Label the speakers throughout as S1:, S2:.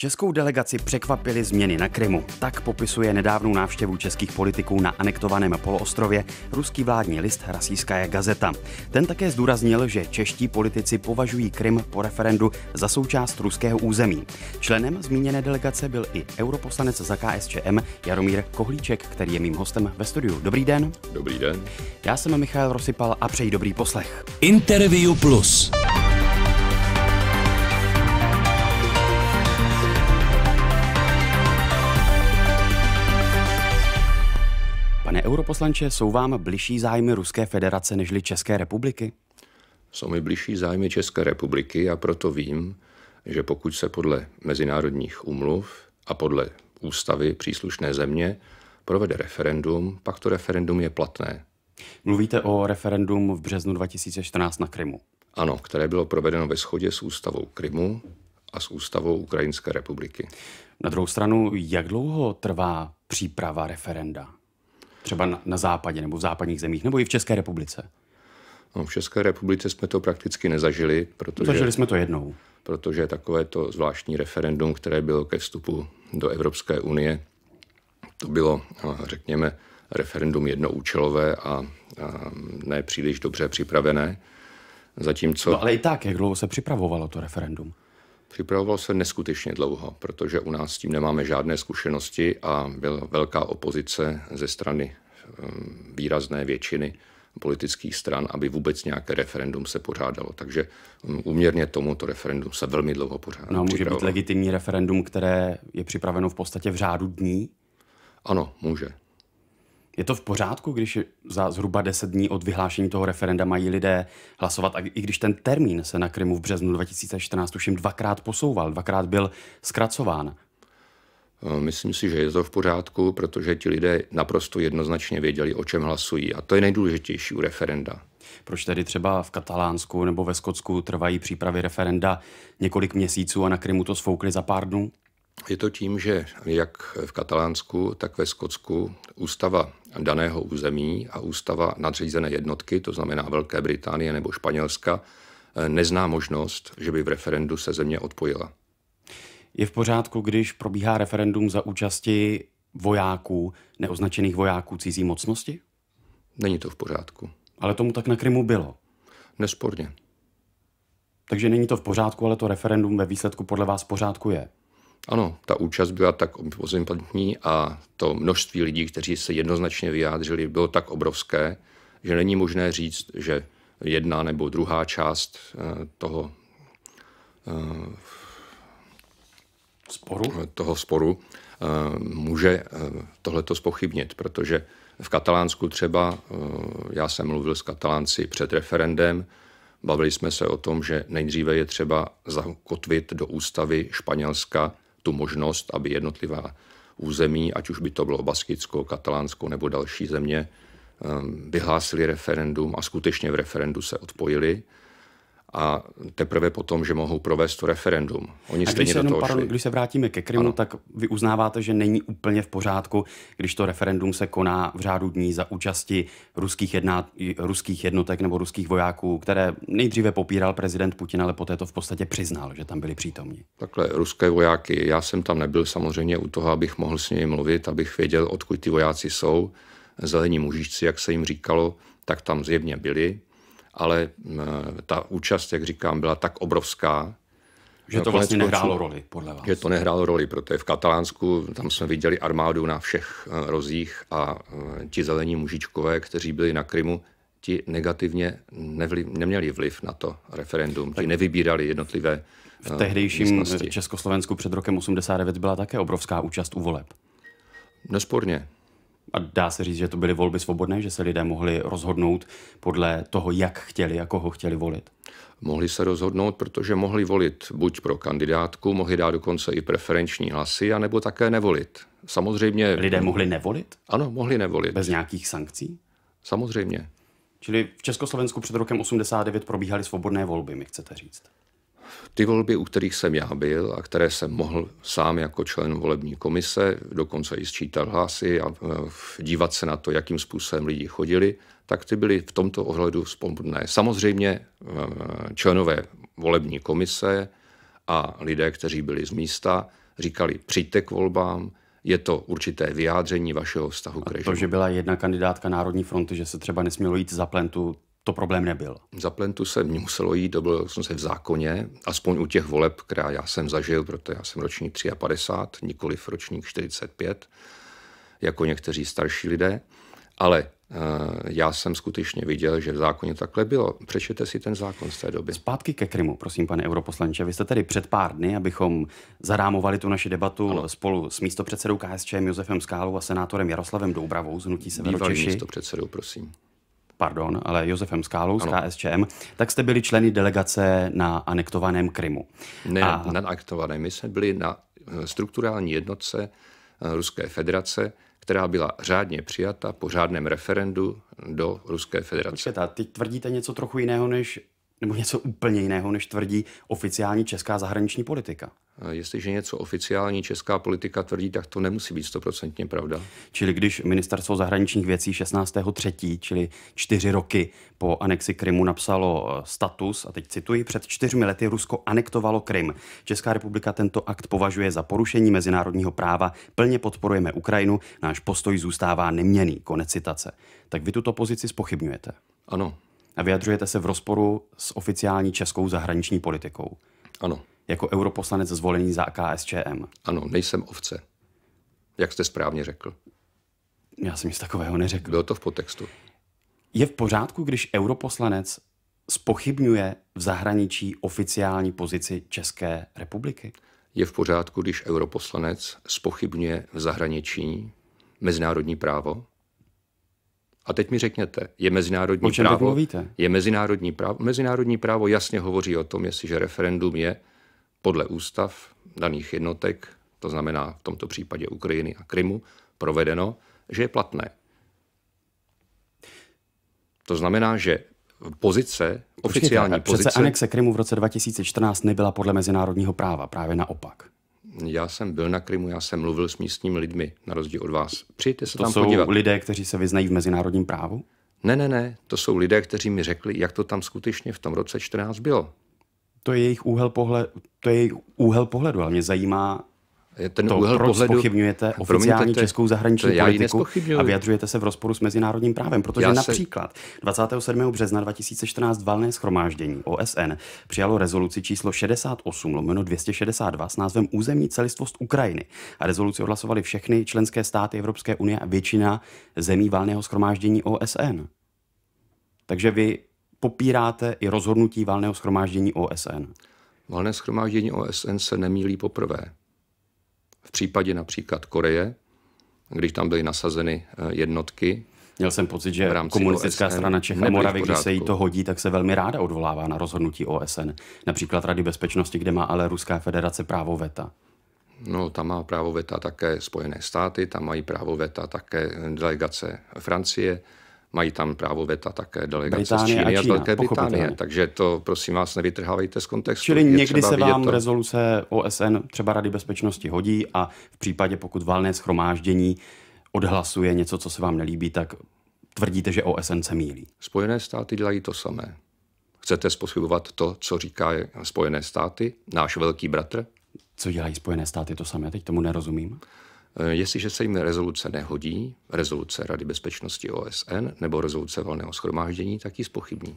S1: Českou delegaci překvapily změny na Krymu. Tak popisuje nedávnou návštěvu českých politiků na anektovaném poloostrově ruský vládní list Rasíská gazeta. Ten také zdůraznil, že čeští politici považují Krym po referendu za součást ruského území. Členem zmíněné delegace byl i europoslanec za KSČM Jaromír Kohlíček, který je mým hostem ve studiu. Dobrý den. Dobrý den. Já jsem Michal Rosypal a přeji dobrý poslech. Interview Plus. Pane europoslanče, jsou vám bližší zájmy Ruské federace nežli České republiky?
S2: Jsou mi bližší zájmy České republiky a proto vím, že pokud se podle mezinárodních umluv a podle ústavy příslušné země provede referendum, pak to referendum je platné. Mluvíte o referendum v březnu 2014 na Krymu. Ano, které bylo provedeno ve shodě s ústavou Krymu a s ústavou Ukrajinské republiky. Na druhou stranu, jak dlouho trvá příprava referenda?
S1: třeba na, na západě nebo v západních zemích, nebo i v České republice?
S2: No, v České republice jsme to prakticky nezažili, protože... Zažili jsme to jednou. Protože takové to zvláštní referendum, které bylo ke vstupu do Evropské unie, to bylo, no, řekněme, referendum jednoúčelové a, a ne příliš dobře připravené. Zatímco... No ale i tak, jak dlouho se
S1: připravovalo to referendum?
S2: Připravoval se neskutečně dlouho, protože u nás s tím nemáme žádné zkušenosti a byla velká opozice ze strany ehm, výrazné většiny politických stran, aby vůbec nějaké referendum se pořádalo. Takže uměrně ehm, tomu to referendum se velmi dlouho pořádalo. No, může být
S1: legitimní referendum, které je připraveno v podstatě v řádu dní? Ano, může. Je to v pořádku, když za zhruba 10 dní od vyhlášení toho referenda mají lidé hlasovat, a i když ten termín se na Krymu v březnu 2014 jim dvakrát posouval, dvakrát byl
S2: zkracován? Eh, myslím si, že je to v pořádku, protože ti lidé naprosto jednoznačně věděli, o čem hlasují. A to je nejdůležitější u referenda.
S1: Proč tedy třeba v
S2: Katalánsku
S1: nebo ve Skotsku trvají přípravy referenda několik měsíců a na Krymu to svoukli za pár dnů?
S2: Je to tím, že jak v Katalánsku, tak ve Skotsku ústava daného území a ústava nadřízené jednotky, to znamená Velké Británie nebo Španělska, eh, nezná možnost, že by v referendu se země odpojila. Je v
S1: pořádku, když probíhá referendum za účasti vojáků, neoznačených vojáků cizí mocnosti? Není to v pořádku. Ale tomu tak na Krymu bylo. Nesporně. Takže není to v pořádku, ale to referendum ve výsledku podle vás v pořádku je.
S2: Ano, ta účast byla tak obozempantní a to množství lidí, kteří se jednoznačně vyjádřili, bylo tak obrovské, že není možné říct, že jedna nebo druhá část eh, toho eh, sporu, toho sporu eh, může tohleto spochybnit, protože v Katalánsku třeba, já jsem mluvil s Katalánci před referendem, bavili jsme se o tom, že nejdříve je třeba zakotvit do ústavy Španělska tu možnost, aby jednotlivá území, ať už by to bylo Baskicko, Katalánsko nebo další země, ehm, vyhlásili referendum a skutečně v referendu se odpojili a teprve potom, že mohou provést to referendum. Oni a stejně do toho pardon, Když
S1: se vrátíme ke Krymu, ano. tak vy uznáváte, že není úplně v pořádku, když to referendum se koná v řádu dní za účasti ruských, jedná, ruských jednotek nebo ruských vojáků, které nejdříve popíral prezident Putin, ale poté to v podstatě přiznal, že tam byli přítomní.
S2: Takhle, ruské vojáky. Já jsem tam nebyl samozřejmě u toho, abych mohl s nimi mluvit, abych věděl, odkud ty vojáci jsou. Zelení mužičci, jak se jim říkalo, tak tam zjevně byli ale eh, ta účast, jak říkám, byla tak obrovská, že to vlastně nehrálo roli, podle vás. Že to nehrálo roli, protože v Katalánsku tam jsme viděli armádu na všech eh, rozích a eh, ti zelení mužičkové, kteří byli na Krymu, ti negativně nevli, neměli vliv na to referendum. Ti nevybírali jednotlivé V tehdejším místnosti. Československu před rokem 89 byla také obrovská účast u voleb. Nesporně a dá se říct,
S1: že to byly volby svobodné, že se lidé mohli rozhodnout podle toho, jak chtěli a koho chtěli volit?
S2: Mohli se rozhodnout, protože mohli volit buď pro kandidátku, mohli dát dokonce i preferenční hlasy, anebo také nevolit. Samozřejmě... Lidé mohli nevolit? Ano, mohli nevolit.
S1: Bez nějakých sankcí? Samozřejmě. Čili v Československu před rokem 89 probíhaly svobodné volby, mi chcete říct?
S2: Ty volby, u kterých jsem já byl a které jsem mohl sám jako člen volební komise, dokonce i sčítat hlasy a eh, dívat se na to, jakým způsobem lidi chodili, tak ty byly v tomto ohledu spolupné. Samozřejmě eh, členové volební komise a lidé, kteří byli z místa, říkali přijďte k volbám, je to určité vyjádření vašeho vztahu k režimu. A to, že byla jedna kandidátka Národní fronty, že se třeba nesmělo jít za plentu, to problém nebyl. Za plentu se mě muselo jít, to bylo jsem se v zákoně, aspoň u těch voleb, která já jsem zažil, protože já jsem ročník 53, nikoli ročník 45, jako někteří starší lidé. Ale eh, já jsem skutečně viděl, že v zákoně takhle bylo. Přečete si ten zákon
S1: z té doby. Zpátky ke Krymu, prosím, pane europoslanče. Vy jste tady před pár dny, abychom zarámovali tu naši debatu ano. spolu s místopředsedou KSČ Josefem Skálou a senátorem Jaroslavem Doubravou z Hnutí Severočeši. Bývalý místopředsedou, prosím pardon, ale Josefem Skálou ano. z KSČM, tak jste byli
S2: členy delegace na anektovaném Krymu. Ne, a... na anektovaném. My jsme byli na eh, strukturální jednotce eh, Ruské federace, která byla řádně přijata po řádném referendu do Ruské federace. Počkejte, teď tvrdíte něco trochu jiného, než nebo něco úplně jiného, než tvrdí oficiální česká zahraniční politika. Jestliže něco oficiální česká politika tvrdí, tak to nemusí být stoprocentně pravda. Čili když ministerstvo zahraničních
S1: věcí 16.3., čili čtyři roky po anexi Krymu, napsalo e, status, a teď cituji, před čtyřmi lety Rusko anektovalo Krym. Česká republika tento akt považuje za porušení mezinárodního práva, plně podporujeme Ukrajinu, náš postoj zůstává neměný. Konec citace. Tak vy tuto pozici spochybňujete? Ano, a vyjadřujete se v rozporu s oficiální českou zahraniční politikou. Ano. Jako europoslanec zvolený za KSČM.
S2: Ano, nejsem ovce. Jak jste správně řekl. Já jsem nic takového neřekl. Bylo to v podtextu.
S1: Je v pořádku, když europoslanec
S2: spochybňuje
S1: v zahraničí oficiální pozici České republiky?
S2: Je v pořádku, když europoslanec spochybňuje v zahraničí mezinárodní právo? A teď mi řekněte, je mezinárodní o čem právo. mluvíte? Je mezinárodní právo. Mezinárodní právo jasně hovoří o tom, jestliže referendum je podle ústav daných jednotek, to znamená v tomto případě Ukrajiny a Krymu, provedeno, že je platné. To znamená, že pozice, oficiální Počkejte, pozice... Přece anexe
S1: Krymu v roce 2014 nebyla podle mezinárodního práva, právě naopak
S2: já jsem byl na Krymu, já jsem mluvil s místními lidmi, na rozdíl od vás. Přijďte se to tam jsou podívat. lidé, kteří se vyznají v mezinárodním právu? Ne, ne, ne, to jsou lidé, kteří mi řekli, jak to tam skutečně v tom roce
S1: 14 bylo. To je jejich úhel, pohled, to je jejich úhel pohledu, ale mě zajímá
S2: ten to, úhel proč pohledu... pochybňujete oficiální promiňte, českou zahraniční já politiku
S1: a vyjadřujete se v rozporu s mezinárodním právem, protože já například se... 27. března 2014 valné schromáždění OSN přijalo rezoluci číslo 68 lomeno 262 s názvem Územní celistvost Ukrajiny a rezoluci odhlasovali všechny členské státy Evropské unie a většina zemí valného schromáždění OSN. Takže vy popíráte i rozhodnutí
S2: valného schromáždění OSN. Valné schromáždění OSN se nemílí poprvé. V případě například Koreje, když tam byly nasazeny eh, jednotky, Měl jsem pocit, že komunistická OSN strana Čech a Moravy, když se jí
S1: to hodí, tak se velmi ráda odvolává na rozhodnutí OSN. Například Rady bezpečnosti, kde má ale Ruská federace právo veta.
S2: No, tam má právo veta také Spojené státy, tam mají právo veta také delegace Francie, Mají tam právo veta také delegace Británie z Číny a, Čína, a Velké Británie. Takže to, prosím vás, nevytrhávejte z kontextu. Čili Je někdy se vám to.
S1: rezoluce OSN, třeba Rady bezpečnosti, hodí a v případě, pokud valné schromáždění odhlasuje něco, co se vám nelíbí, tak
S2: tvrdíte, že OSN se mílí. Spojené státy dělají to samé. Chcete zposchybovat to, co říká Spojené státy, náš velký bratr? Co dělají Spojené státy to samé? Teď tomu nerozumím. Eh, jestliže se jim rezoluce nehodí, rezoluce Rady bezpečnosti OSN nebo rezoluce volného schromáždění, tak ji spochybní.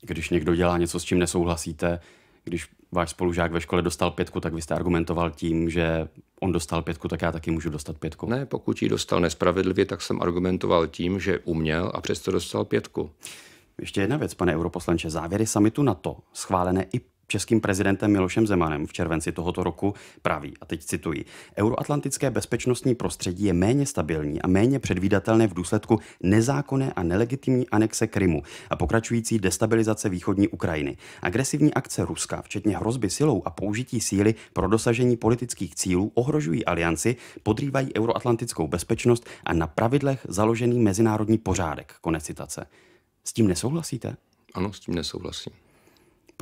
S2: Když někdo
S1: dělá něco, s čím nesouhlasíte, když váš spolužák ve škole dostal pětku, tak vy jste argumentoval tím, že on dostal pětku, tak já taky můžu dostat pětku.
S2: Ne, pokud ji dostal nespravedlivě, tak jsem argumentoval
S1: tím, že uměl a přesto dostal pětku. Ještě jedna věc, pane europoslanče. Závěry samitu NATO, schválené i českým prezidentem Milošem Zemanem v červenci tohoto roku praví, a teď cituji, euroatlantické bezpečnostní prostředí je méně stabilní a méně předvídatelné v důsledku nezákonné a nelegitimní anexe Krymu a pokračující destabilizace východní Ukrajiny. Agresivní akce Ruska, včetně hrozby silou a použití síly pro dosažení politických cílů, ohrožují alianci, podrývají euroatlantickou bezpečnost a na pravidlech založený mezinárodní pořádek. Konec citace. S tím nesouhlasíte? Ano, s tím nesouhlasím.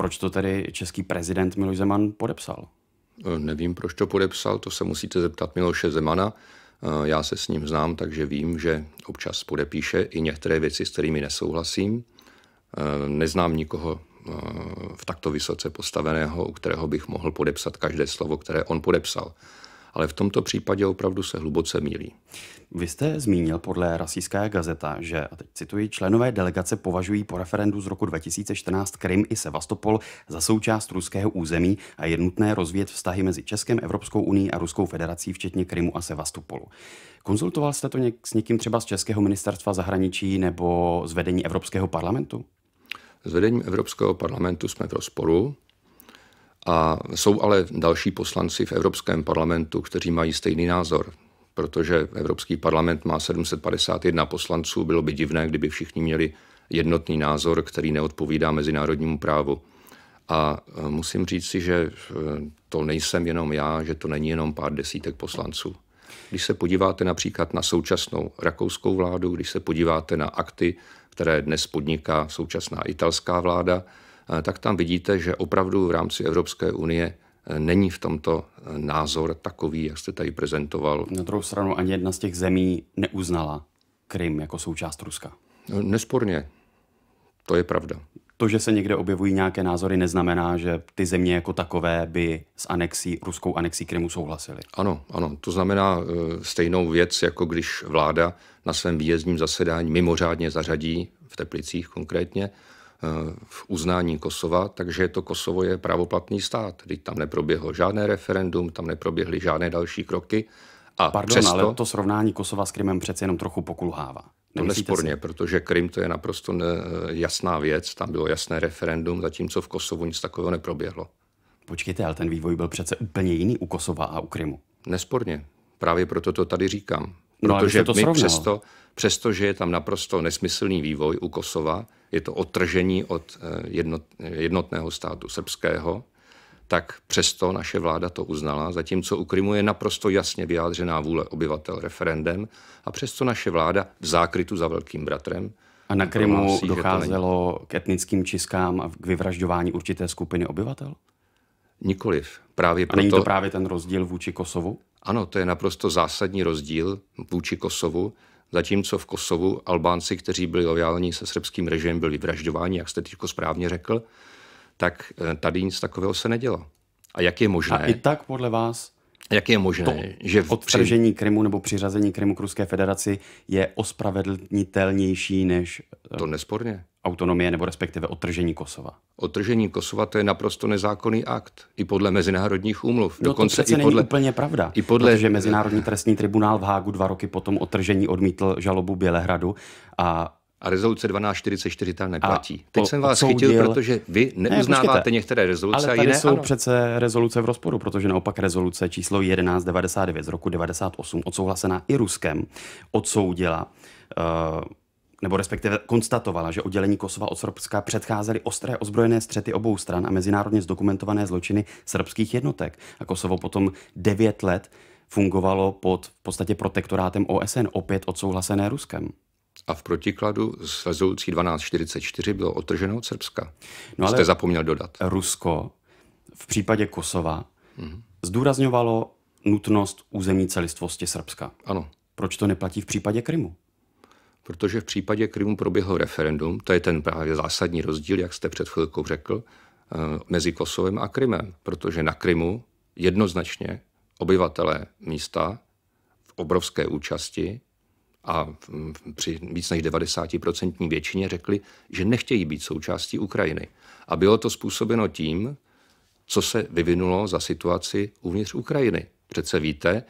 S2: Proč to tedy český prezident Miloš Zeman podepsal? Eh, nevím, proč to podepsal, to se musíte zeptat Miloše Zemana. Eh, já se s ním znám, takže vím, že občas podepíše i některé věci, s kterými nesouhlasím. Eh, neznám nikoho v takto vysoce postaveného, u kterého bych mohl podepsat každé slovo, které on podepsal ale v tomto případě opravdu se hluboce mílí. Vy jste zmínil podle
S1: Rasijská gazeta, že, a teď cituji, členové delegace považují po referendu z roku 2014 Krym i Sevastopol za součást ruského území a je nutné rozvíjet vztahy mezi Českem, Evropskou unii a Ruskou federací, včetně Krymu a Sevastopolu. Konzultoval jste to něk- s někým třeba z Českého ministerstva zahraničí
S2: nebo z vedení Evropského parlamentu?
S1: S vedením Evropského
S2: parlamentu jsme v rozporu. A jsou ale další poslanci v Evropském parlamentu, kteří mají stejný názor, protože Evropský parlament má 751 poslanců, bylo by divné, kdyby všichni měli jednotný názor, který neodpovídá mezinárodnímu právu. A e, musím říct si, že e, to nejsem jenom já, že to není jenom pár desítek poslanců. Když se podíváte například na současnou rakouskou vládu, když se podíváte na akty, které dnes podniká současná italská vláda, Eh, tak tam vidíte, že opravdu v rámci Evropské unie eh, není v tomto eh, názor takový, jak jste tady prezentoval. Na druhou stranu ani jedna z těch zemí neuznala
S1: Krym jako součást Ruska. No,
S2: nesporně.
S1: To je pravda. To, že se někde objevují nějaké názory, neznamená, že ty země jako takové by s anexí, ruskou anexí Krymu souhlasily.
S2: Ano, ano. To znamená e, stejnou věc, jako když vláda na svém výjezdním zasedání mimořádně zařadí, v Teplicích konkrétně, v uznání Kosova, takže to Kosovo je právoplatný stát. Teď tam neproběhlo žádné referendum, tam neproběhly žádné další kroky. A Pardon, přesto, ale to srovnání Kosova s Krymem přece jenom trochu pokulhává. To nesporně, si? protože Krym to je naprosto ne, jasná věc, tam bylo jasné referendum, zatímco v Kosovu nic takového neproběhlo. Počkejte, ale ten vývoj byl přece úplně jiný u Kosova a u Krymu. Nesporně, právě proto to tady říkám. No, protože no, to my přesto, přesto, že je tam naprosto nesmyslný vývoj u Kosova, je to odtržení od eh, jednotného státu srbského, tak přesto naše vláda to uznala, zatímco u Krymu je naprosto jasně vyjádřená vůle obyvatel referendem a přesto naše vláda v zákrytu za velkým bratrem a na Krymu prohlásí, docházelo k etnickým čiskám a k vyvražďování určité skupiny obyvatel? Nikoliv. Právě proto... A není to právě ten rozdíl vůči Kosovu? Ano, to je naprosto zásadní rozdíl vůči Kosovu, zatímco v Kosovu Albánci, kteří byli loajální se srbským režimem, byli vraždováni, jak jste teďko správně řekl, tak eh, tady nic takového se nedělo. A jak je možné? A i tak podle vás jak je možné, to že v při...
S1: Krymu nebo přiřazení Krymu k Ruské federaci je
S2: ospravedlnitelnější než... To nesporně autonomie nebo respektive odtržení Kosova. Odtržení Kosova to je naprosto nezákonný akt. I podle mezinárodních úmluv. No Dokonce to přece i podle, není
S1: úplně pravda. I podle... Protože Mezinárodní
S2: trestní tribunál v Hágu dva roky potom odtržení odmítl žalobu Bělehradu a a rezoluce 1244 tam neplatí. A Teď o, jsem vás odsoudil, chytil, protože vy neuznáváte ne, některé rezoluce ale tady a jiné jsou ano.
S1: přece rezoluce v rozporu, protože naopak rezoluce číslo 1199 z roku 98 odsouhlasená i Ruskem odsoudila uh, nebo respektive konstatovala, že oddělení Kosova od Srbska předcházely ostré ozbrojené střety obou stran a mezinárodně zdokumentované zločiny srbských jednotek. A Kosovo potom devět let fungovalo pod v podstatě protektorátem OSN, opět odsouhlasené Ruskem.
S2: A v protikladu s rezolucí 1244 bylo otrženo od Srbska. No ale Jste zapomněl dodat. Rusko v případě Kosova mm-hmm. zdůrazňovalo nutnost územní celistvosti Srbska. Ano. Proč to neplatí v případě Krymu? protože v případě Krymu proběhlo referendum, to je ten právě zásadní rozdíl, jak jste před chvilkou řekl, eh, mezi Kosovem a Krymem, protože na Krymu jednoznačně obyvatelé místa v obrovské účasti a při víc než 90% většině řekli, že nechtějí být součástí Ukrajiny. A bylo to způsobeno tím, co se vyvinulo za situaci uvnitř Ukrajiny. Přece víte,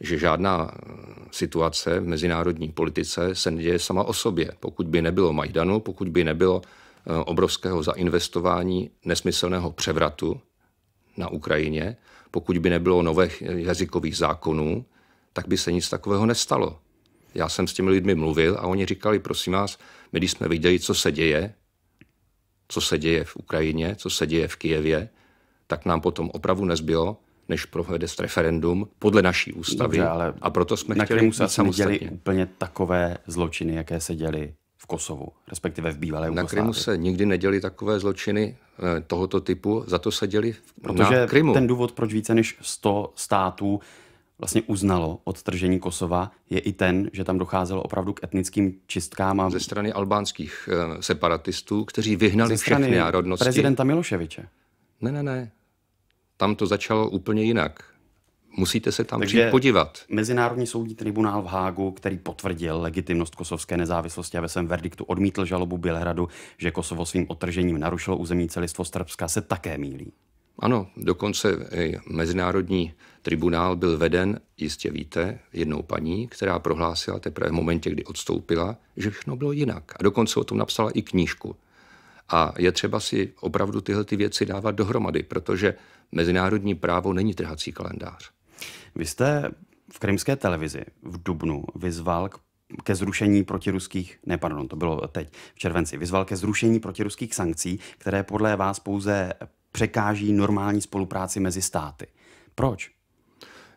S2: že žádná eh, situace v mezinárodní politice se neděje sama o sobě. Pokud by nebylo Majdanu, pokud by nebylo eh, obrovského zainvestování nesmyslného převratu na Ukrajině, pokud by nebylo nových jazykových zákonů, tak by se nic takového nestalo. Já jsem s těmi lidmi mluvil a oni říkali, prosím vás, my když jsme viděli, co se děje, co se děje v Ukrajině, co se děje v Kijevě, tak nám potom opravdu nezbylo, než provede referendum podle naší ústavy. Dobře, ale a proto jsme na chtěli muset se úplně takové zločiny,
S1: jaké se děly v Kosovu, respektive v bývalé
S2: Jugoslávii. Na Krymu se nikdy neděli takové zločiny eh, tohoto typu, za to se děli Protože na Krymu. ten důvod, proč více než 100 států
S1: vlastně uznalo odtržení Kosova, je i ten, že tam docházelo opravdu k etnickým
S2: čistkám. A... Ze strany albánských eh, separatistů, kteří vyhnali Ze strany všechny národnosti. prezidenta
S1: Miloševiče. Ne, ne, ne
S2: tam to začalo úplně jinak. Musíte se tam Takže přijít podívat.
S1: Mezinárodní soudní tribunál v Hágu, který potvrdil legitimnost kosovské nezávislosti a ve svém verdiktu odmítl žalobu Bělehradu, že Kosovo svým otržením narušilo územní celistvo Srbska, se také mílí.
S2: Ano, dokonce eh, mezinárodní tribunál byl veden, jistě víte, jednou paní, která prohlásila teprve v momentě, kdy odstoupila, že všechno bylo jinak. A dokonce o tom napsala i knížku. A je třeba si opravdu tyhle ty věci dávat dohromady, protože mezinárodní právo není trhací kalendář. Vy jste v krymské televizi v Dubnu vyzval k ke zrušení
S1: protiruských, ne pardon, to bylo teď v červenci, vyzval ke zrušení protiruských sankcí, které podle vás pouze překáží normální spolupráci mezi státy. Proč?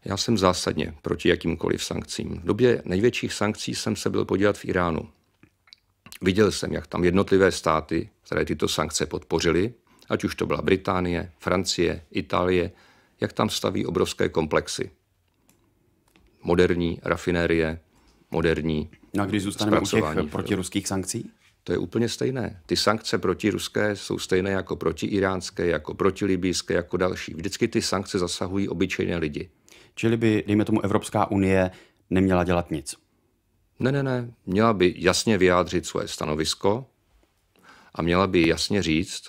S2: Já jsem zásadně proti jakýmkoliv sankcím. V době největších sankcí jsem se byl podívat v Iránu. Viděl jsem, jak tam jednotlivé státy, které tyto sankce podpořily, ať už to byla Británie, Francie, Itálie, jak tam staví obrovské komplexy. Moderní rafinérie, moderní No a když zůstaneme u těch eh, protiruských sankcí? To je úplně stejné. Ty sankce proti ruské jsou stejné jako proti iránské, jako proti libijské, jako další. Vždycky ty sankce zasahují obyčejné lidi. Čili by, dejme tomu, Evropská unie neměla dělat nic. Ne, ne, ne. Měla by jasně vyjádřit svoje stanovisko a měla by jasně říct,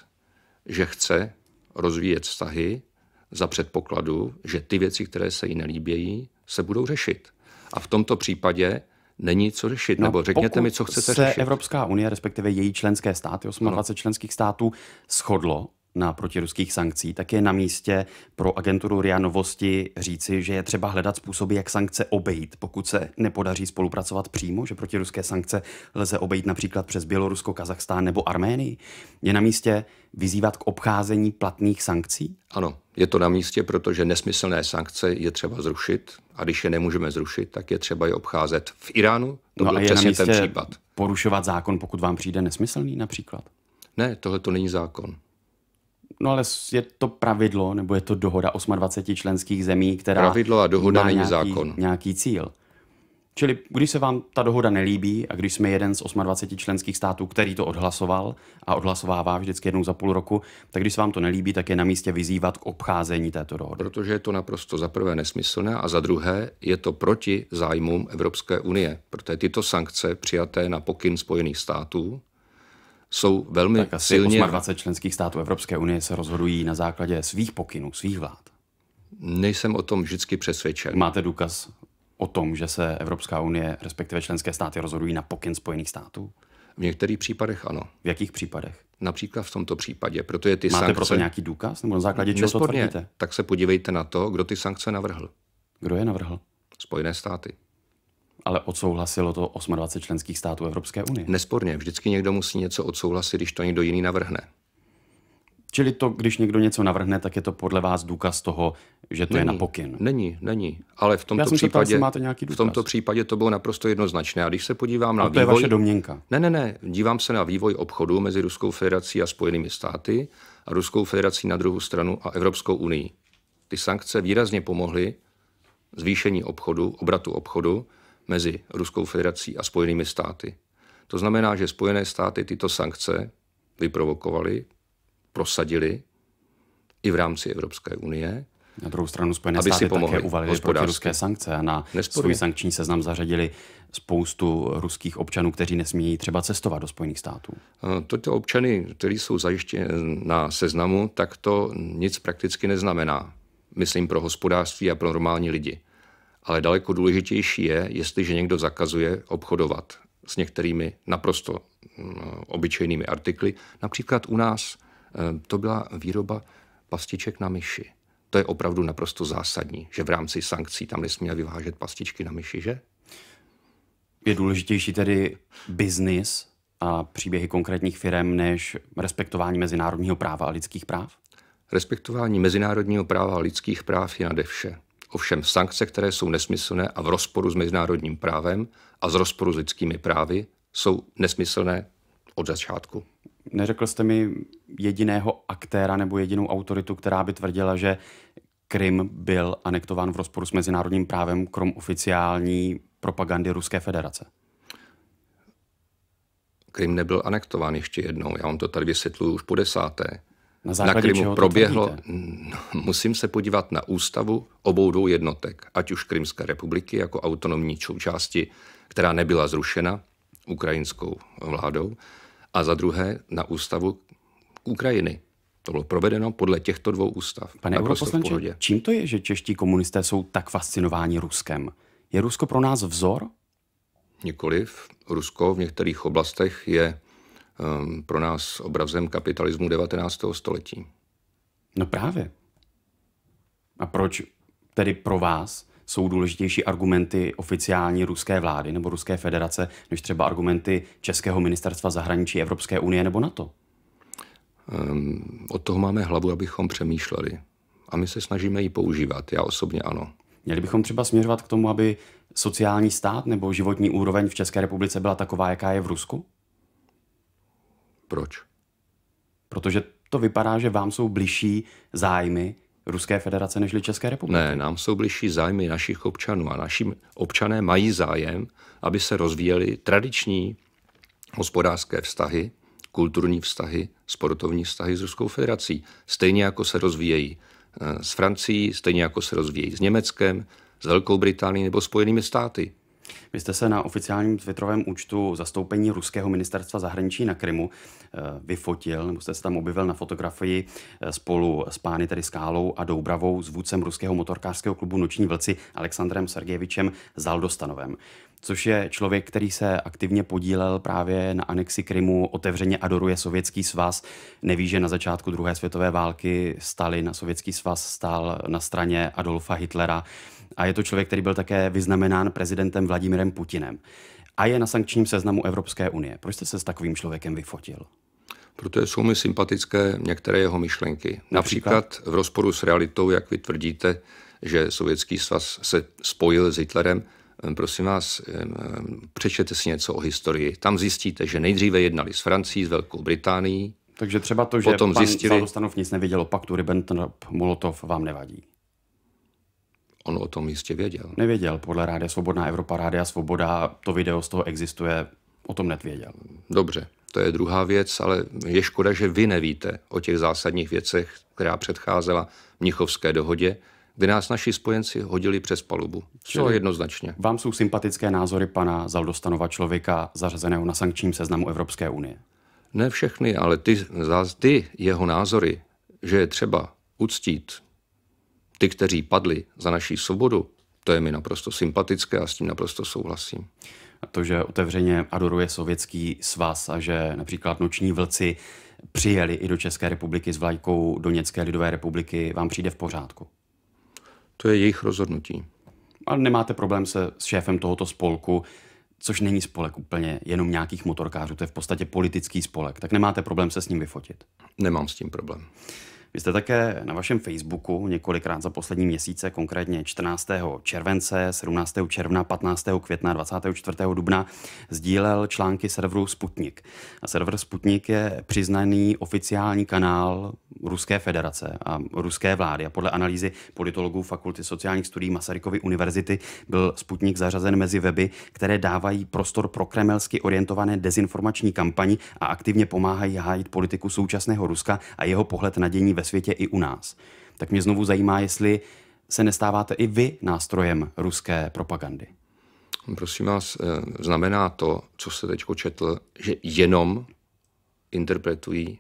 S2: že chce rozvíjet vztahy za předpokladu, že ty věci, které se jí nelíbějí, se budou řešit. A v tomto případě není co řešit, no, nebo řekněte mi, co chcete se řešit.
S1: Evropská unie, respektive její členské státy, 28 ano. členských států, shodlo na protiruských sankcí, tak je na místě pro agenturu RIA Novosti říci, že je třeba hledat způsoby, jak sankce obejít, pokud se nepodaří spolupracovat přímo, že protiruské sankce lze obejít například přes Bělorusko, Kazachstán nebo Arménii. Je na místě vyzývat
S2: k obcházení platných sankcí? Ano, je to na místě, protože nesmyslné sankce je třeba zrušit a když je nemůžeme zrušit, tak je třeba je obcházet. V Iránu to no byl přesně ten případ.
S1: Porušovat zákon, pokud vám přijde nesmyslný například? Ne, tohle to není zákon. No ale je to pravidlo, nebo je to dohoda 28 členských zemí, která Pravidlo a dohoda má není nějaký, zákon. nějaký cíl. Čili když se vám ta dohoda nelíbí a když jsme jeden z 28 členských států, který to odhlasoval a odhlasovává vždycky jednou za půl roku,
S2: tak když se vám to nelíbí, tak je na místě vyzývat k obcházení této dohody. Protože je to naprosto za prvé nesmyslné a za druhé je to proti zájmům Evropské unie, protože tyto sankce přijaté na pokyn Spojených států jsou velmi tak asi silně... 28
S1: členských států Evropské unie se rozhodují na základě svých
S2: pokynů, svých vlád. Nejsem o tom vždycky
S1: přesvědčen. Máte důkaz o tom, že se Evropská unie, respektive členské státy, rozhodují na pokyn
S2: Spojených států? V některých případech ano. V jakých případech? Například v tomto případě, protože ty Máte sankce... proto nějaký důkaz? Nebo na základě čeho Nesporně, to tvrdíte? Tak se podívejte na to, kdo ty sankce navrhl. Kdo je navrhl? Spojené státy ale odsouhlasilo to 28 členských států Evropské unie. Nesporně, vždycky někdo musí něco odsouhlasit, když to někdo jiný navrhne.
S1: Čili to, když někdo něco navrhne, tak je to podle vás důkaz toho, že to není, je na pokyn. Není,
S2: není. Ale v tomto, případě, ptal, máte nějaký důkaz. v tomto případě to bylo naprosto jednoznačné. A když se podívám na no, to vývoj... je vaše domněnka. Ne, ne, ne. Dívám se na vývoj obchodu mezi Ruskou federací a Spojenými státy a Ruskou federací na druhou stranu a Evropskou unii. Ty sankce výrazně pomohly zvýšení obchodu, obratu obchodu mezi Ruskou federací a Spojenými státy. To znamená, že Spojené státy tyto sankce vyprovokovaly, prosadili i v rámci Evropské unie. Na druhou stranu Spojené aby státy si pomohli také uvalili proti ruské sankce
S1: a na Nesporně. svůj sankční seznam zařadili spoustu ruských občanů, kteří nesmí třeba cestovat do Spojených států.
S2: Eh, toto občany, kteří jsou zajištěni na seznamu, tak to nic prakticky neznamená. Myslím pro hospodářství a pro normální lidi ale daleko důležitější je, jestliže někdo zakazuje obchodovat s některými naprosto mm, obyčejnými artikly. Například u nás eh, to byla výroba pastiček na myši. To je opravdu naprosto zásadní, že v rámci sankcí tam nesmíme vyvážet pastičky na myši, že? Je důležitější tedy
S1: biznis a příběhy konkrétních firm než respektování mezinárodního práva a
S2: lidských práv? Respektování mezinárodního práva a lidských práv je nade vše ovšem sankce, které jsou nesmyslné a v rozporu s mezinárodním právem a z rozporu s lidskými právy, jsou nesmyslné od začátku. Neřekl jste mi jediného
S1: aktéra nebo jedinou autoritu, která by tvrdila, že Krym byl anektován v rozporu s mezinárodním právem, krom oficiální propagandy Ruské federace.
S2: Krym nebyl anektován ještě jednou. Já vám to tady vysvětluji už po desáté. Na, na Krymu proběhlo, no, musím se podívat na ústavu obou dvou jednotek, ať už Krymské republiky jako autonomní části, která nebyla zrušena ukrajinskou vládou, a za druhé na ústavu Ukrajiny. To bylo provedeno podle těchto dvou ústav. Pane europoslanče, čím to je, že čeští komunisté jsou tak fascinováni Ruskem? Je Rusko pro nás vzor? Nikoliv. Rusko v některých oblastech je Ehm, pro nás obrazem kapitalismu 19. století. No právě. A proč tedy pro vás
S1: jsou důležitější argumenty oficiální ruské vlády nebo Ruské federace, než třeba
S2: argumenty Českého ministerstva zahraničí Evropské unie nebo NATO? Um, od toho máme hlavu, abychom přemýšleli. A my se snažíme ji používat. Já osobně ano.
S1: Měli bychom třeba směřovat k tomu, aby sociální stát nebo životní úroveň v České republice byla taková, jaká je v Rusku? Proč? Protože to vypadá,
S2: že vám jsou bližší zájmy Ruské federace než České republiky. Ne, nám jsou bližší zájmy našich občanů a naši občané mají zájem, aby se rozvíjely tradiční hospodářské vztahy, kulturní vztahy, sportovní vztahy s Ruskou federací. Stejně jako se rozvíjejí eh, s Francií, stejně jako se rozvíjejí s Německem, s Velkou Británií nebo Spojenými státy. Vy jste se na oficiálním twitterovém účtu
S1: zastoupení ruského ministerstva zahraničí na Krymu eh, vyfotil, nebo jste se tam objevil na fotografii eh, spolu s pány, tedy Skálou a Doubravou, s vůdcem ruského motorkářského klubu Noční vlci Alexandrem Sergejevičem Zaldostanovem což je člověk, který se aktivně podílel právě na anexi Krymu, otevřeně adoruje Sovětský svaz, neví, že na začátku druhé světové války Stalin a Sovětský svaz stál na straně Adolfa Hitlera a je to člověk, který byl také vyznamenán prezidentem Vladimirem Putinem a je na sankčním seznamu Evropské unie. Proč jste se s takovým člověkem vyfotil?
S2: Protože jsou mi sympatické některé jeho myšlenky. Například, Například v rozporu s realitou, jak vy tvrdíte, že Sovětský svaz se spojil s Hitlerem, eh, prosím vás, eh, přečtěte si něco o historii. Tam zjistíte, že nejdříve jednali s Francií, s Velkou Británií. Takže třeba to, že potom pan zjistili... Zádostanov nic nevěděl
S1: o paktu Ribbentrop-Molotov vám nevadí. On o tom jistě věděl. Nevěděl. Podle Rádia Svobodná Evropa, Rádia Svoboda, to video z toho existuje, o
S2: tom netvěděl. Dobře, to je druhá věc, ale je škoda, že vy nevíte o těch zásadních věcech, která předcházela Mnichovské dohodě, kdy nás naši spojenci hodili přes palubu. Co jednoznačně. Vám jsou sympatické názory pana Zaldostanova člověka zařazeného na sankčním seznamu Evropské unie? Ne všechny, ale ty, ty jeho názory, že je třeba uctít ty, kteří padli za naší svobodu, to je mi naprosto sympatické a s tím naprosto souhlasím. A to, že otevřeně adoruje
S1: sovětský svaz a že například noční vlci přijeli i do České republiky s vlajkou do Něcké lidové republiky, vám přijde v pořádku? To je jejich rozhodnutí. A nemáte problém se s šéfem tohoto spolku, což není spolek úplně jenom nějakých motorkářů, to je v podstatě politický spolek, tak nemáte problém se s ním vyfotit? Nemám s tím problém. Vy jste také na vašem Facebooku několikrát za poslední měsíce, konkrétně 14. července, 17. června, 15. května, 24. dubna, sdílel články serveru Sputnik. A server Sputnik je přiznaný oficiální kanál Ruské federace a ruské vlády. A podle analýzy politologů Fakulty sociálních studií Masarykovy univerzity byl Sputnik zařazen mezi weby, které dávají prostor pro kremelsky orientované dezinformační kampani a aktivně pomáhají hájit politiku současného Ruska a jeho pohled na dění ve světě i u nás. Tak mě znovu zajímá, jestli se nestáváte i vy
S2: nástrojem ruské propagandy. Prosím vás, eh, znamená to, co se teď četl, že jenom interpretují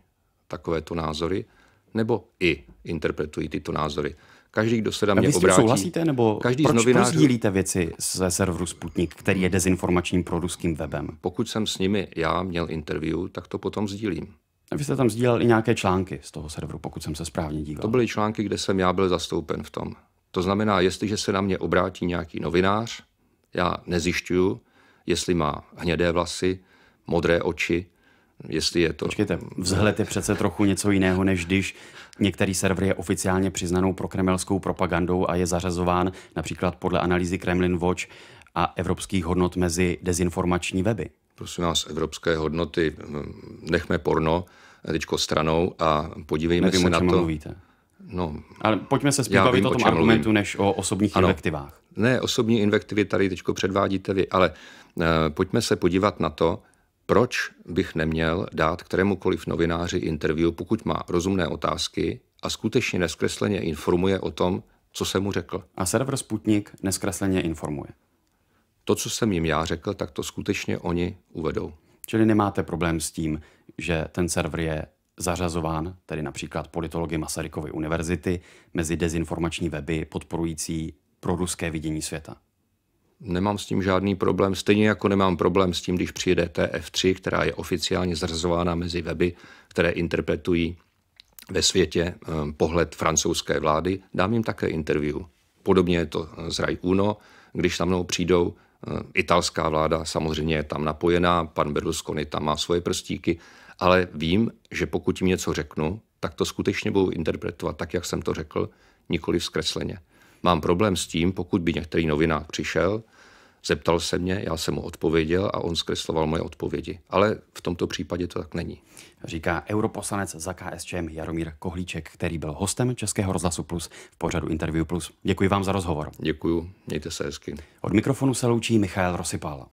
S2: takovéto názory, nebo i interpretují tyto názory. Každý, kdo se na mě obrátí... A vy obrátí, souhlasíte, nebo každý proč, z novinářů, proč věci ze serveru Sputnik, který je dezinformačním proruským webem? Pokud jsem s nimi já měl interview, tak to potom sdílím.
S1: Vy jste tam sdílel i nějaké články z toho serveru, pokud jsem se správně díval. To
S2: byly články, kde jsem já byl zastoupen v tom. To znamená, jestliže se na mě obrátí nějaký novinář, já nezjišťuju, jestli má hnědé vlasy, modré oči, jestli je to... Počkejte, vzhled je přece trochu něco jiného, než když
S1: některý server je oficiálně přiznanou pro kremelskou propagandou a je zařazován například podle analýzy Kremlin Watch a evropských hodnot mezi dezinformační weby prosím
S2: nás, evropské hodnoty, nechme porno teďko stranou a podívejme Nevím, se na to. Mluvíte. No,
S1: Ale pojďme se zpět bavit o tom o argumentu, mluvím. než
S2: o osobních ano. invektivách. Ne, osobní invektivy tady teď předvádíte vy, ale e, pojďme se podívat na to, proč bych neměl dát kterémukoliv novináři interview, pokud má rozumné otázky a skutečně neskresleně informuje o tom, co jsem mu řekl. A server Sputnik neskresleně informuje to, co jsem jim já řekl, tak to skutečně oni uvedou.
S1: Čili nemáte problém s tím, že ten server je zařazován, tedy například politologi Masarykovy univerzity, mezi dezinformační weby podporující proruské
S2: vidění světa? Nemám s tím žádný problém, stejně jako nemám problém s tím, když přijde TF3, která je oficiálně zrazována mezi weby, které interpretují ve světě eh, pohled francouzské vlády. Dám jim také interview. Podobně je to z eh, Raj Uno, když na mnou přijdou Eh, italská vláda samozřejmě je tam napojená, pan Berlusconi tam má svoje prstíky, ale vím, že pokud jim něco řeknu, tak to skutečně budu interpretovat tak, jak jsem to řekl, nikoli vzkresleně. Mám problém s tím, pokud by některý novinář přišel Zeptal se mě, já jsem mu odpověděl a on zkresloval moje odpovědi. Ale v tomto případě to tak není. Říká europoslanec za KSČM Jaromír
S1: Kohlíček, který byl hostem Českého rozhlasu Plus v pořadu Interview Plus. Děkuji vám za rozhovor. Děkuji, mějte se hezky. Od mikrofonu se loučí Michal Rosipal.